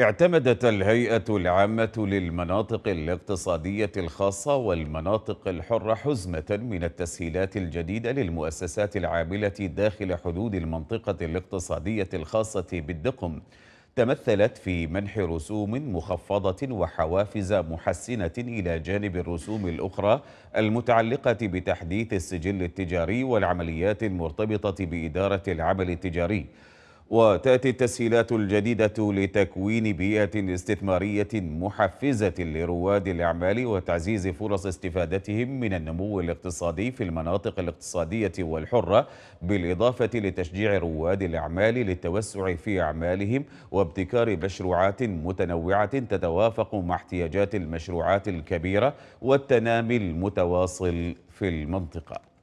اعتمدت الهيئة العامة للمناطق الاقتصادية الخاصة والمناطق الحرة حزمة من التسهيلات الجديدة للمؤسسات العاملة داخل حدود المنطقة الاقتصادية الخاصة بالدقم تمثلت في منح رسوم مخفضة وحوافز محسنة إلى جانب الرسوم الأخرى المتعلقة بتحديث السجل التجاري والعمليات المرتبطة بإدارة العمل التجاري وتأتي التسهيلات الجديدة لتكوين بيئة استثمارية محفزة لرواد الأعمال وتعزيز فرص استفادتهم من النمو الاقتصادي في المناطق الاقتصادية والحرة بالإضافة لتشجيع رواد الأعمال للتوسع في أعمالهم وابتكار مشروعات متنوعة تتوافق مع احتياجات المشروعات الكبيرة والتنامي المتواصل في المنطقة